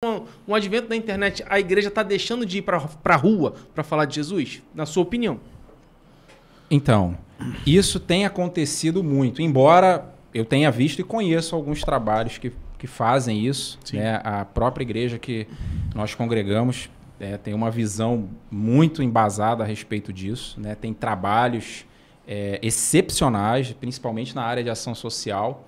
Com então, o advento da internet, a igreja está deixando de ir para a rua para falar de Jesus? Na sua opinião? Então, isso tem acontecido muito, embora eu tenha visto e conheço alguns trabalhos que, que fazem isso. Né? A própria igreja que nós congregamos é, tem uma visão muito embasada a respeito disso. Né? Tem trabalhos é, excepcionais, principalmente na área de ação social.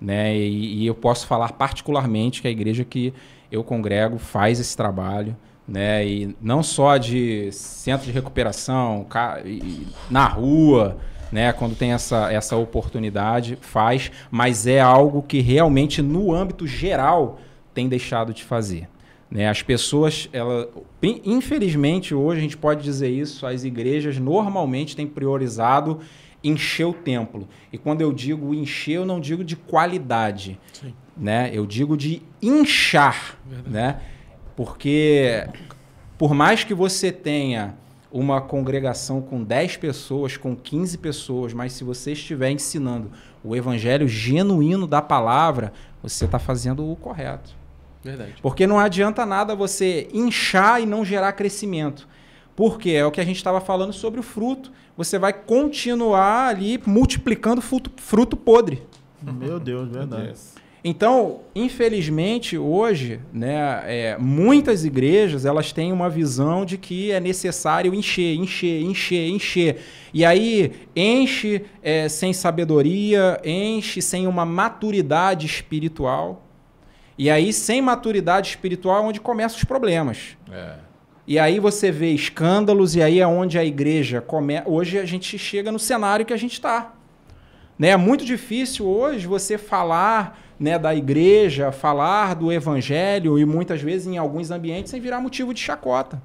Né? E, e eu posso falar particularmente que a igreja que eu congrego faz esse trabalho. Né? E não só de centro de recuperação, na rua, né? Quando tem essa, essa oportunidade, faz, mas é algo que realmente no âmbito geral tem deixado de fazer. Né? As pessoas, ela, infelizmente hoje a gente pode dizer isso, as igrejas normalmente têm priorizado encher o templo. E quando eu digo encher, eu não digo de qualidade, Sim. né? Eu digo de inchar, Verdade. né? Porque por mais que você tenha uma congregação com 10 pessoas, com 15 pessoas, mas se você estiver ensinando o evangelho genuíno da palavra, você está fazendo o correto. Verdade. Porque não adianta nada você inchar e não gerar crescimento. Porque é o que a gente estava falando sobre o fruto você vai continuar ali multiplicando fruto, fruto podre. Meu Deus, verdade. Yes. Então, infelizmente, hoje, né, é, muitas igrejas elas têm uma visão de que é necessário encher, encher, encher, encher. E aí enche é, sem sabedoria, enche sem uma maturidade espiritual. E aí, sem maturidade espiritual, é onde começam os problemas. É. E aí você vê escândalos, e aí é onde a igreja começa. Hoje a gente chega no cenário que a gente está. Né? É muito difícil hoje você falar né, da igreja, falar do evangelho, e muitas vezes em alguns ambientes sem virar motivo de chacota.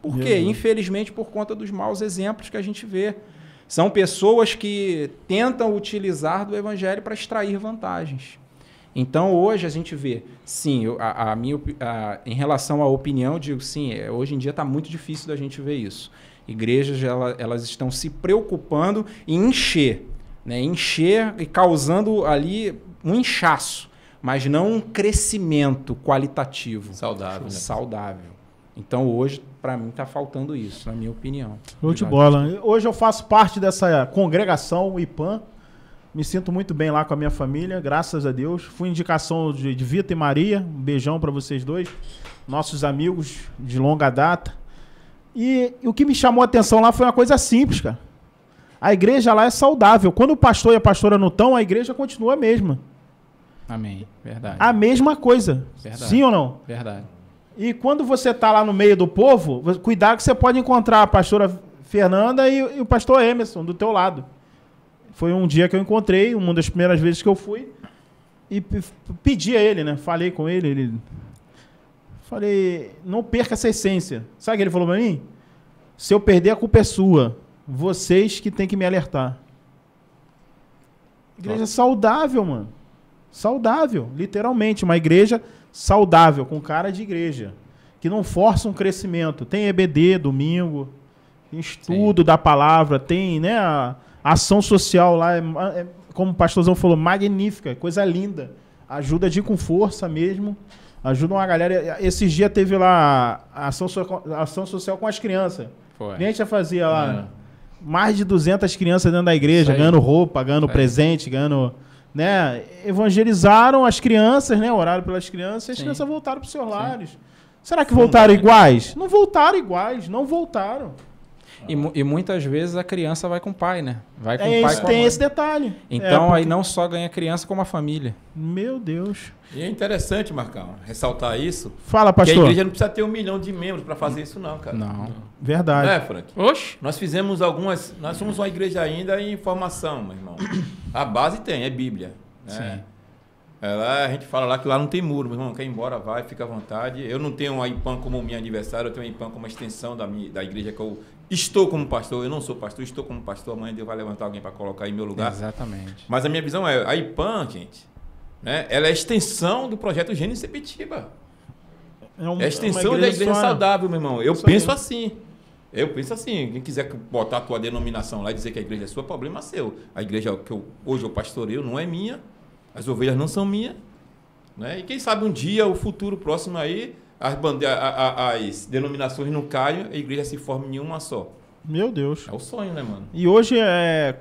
Por quê? Uhum. Infelizmente, por conta dos maus exemplos que a gente vê. São pessoas que tentam utilizar do evangelho para extrair vantagens. Então, hoje a gente vê, sim, a, a minha, a, em relação à opinião, eu digo sim, é, hoje em dia está muito difícil da gente ver isso. Igrejas, ela, elas estão se preocupando em encher, né? encher e causando ali um inchaço, mas não um crescimento qualitativo. Saudável. Né? Saudável. Então hoje, para mim, está faltando isso, na minha opinião. Show bola. Hoje eu faço parte dessa congregação IPAM, me sinto muito bem lá com a minha família, graças a Deus. Fui indicação de, de Vita e Maria, um beijão para vocês dois, nossos amigos de longa data. E, e o que me chamou a atenção lá foi uma coisa simples, cara. A igreja lá é saudável. Quando o pastor e a pastora não estão, a igreja continua a mesma. Amém. Verdade. A mesma coisa. Verdade. Sim ou não? Verdade. E quando você está lá no meio do povo, cuidado que você pode encontrar a pastora Fernanda e, e o pastor Emerson do teu lado. Foi um dia que eu encontrei, uma das primeiras vezes que eu fui, e pedi a ele, né? Falei com ele, ele. Falei, não perca essa essência. Sabe o que ele falou pra mim? Se eu perder, a culpa é sua. Vocês que tem que me alertar. Igreja Nossa. saudável, mano. Saudável, literalmente. Uma igreja saudável, com cara de igreja. Que não força um crescimento. Tem EBD domingo, tem estudo Sim. da palavra, tem, né? A, a ação social lá, é, é, como o pastorzão falou, magnífica, coisa linda. Ajuda de com força mesmo. Ajuda uma galera. Esses dias teve lá a ação, so, ação social com as crianças. Foi. A gente já fazia lá. Mais de 200 crianças dentro da igreja, ganhando roupa, ganhando presente, ganhando né, evangelizaram as crianças, né, oraram pelas crianças, e as crianças voltaram para os seus lares. Sim. Será que voltaram iguais? Não voltaram iguais, não voltaram. E, e, muitas vezes a criança vai com o pai, né? Vai com é, o pai. Isso, tem esse detalhe. Então é, porque... aí não só ganha a criança, como a família. Meu Deus. E é interessante, Marcão, ressaltar isso. Fala, pastor. Que a igreja não precisa ter um milhão de membros para fazer isso, não, cara. Não. não. Verdade. Não é, Frank? Oxe. Nós fizemos algumas. Nós somos uma igreja ainda em formação, meu irmão. A base tem, é Bíblia. Né? Sim ela é, a gente fala lá que lá não tem muro, meu irmão, quer ir embora, vai, fica à vontade. Eu não tenho a IPAM como minha aniversário, eu tenho a IPAM como uma extensão da, minha, da igreja que eu estou como pastor. Eu não sou pastor, estou como pastor. Amanhã Deus vai levantar alguém para colocar em meu lugar. Exatamente. Mas a minha visão é: a IPAM, gente, né, ela é a extensão do projeto Gênesis Sepitiba. É, um, é a é extensão igreja da igreja né? saudável, meu irmão. Eu penso assim. Eu penso assim, quem quiser botar a tua denominação lá e dizer que a igreja é sua, é problema seu. A igreja que eu, hoje eu pastoreio não é minha, as ovelhas não são minhas. Né? E quem sabe um dia, o futuro próximo aí, as, bande... as denominações não caiam, a igreja se forme em uma só. Meu Deus. É o sonho, né, mano? E hoje é.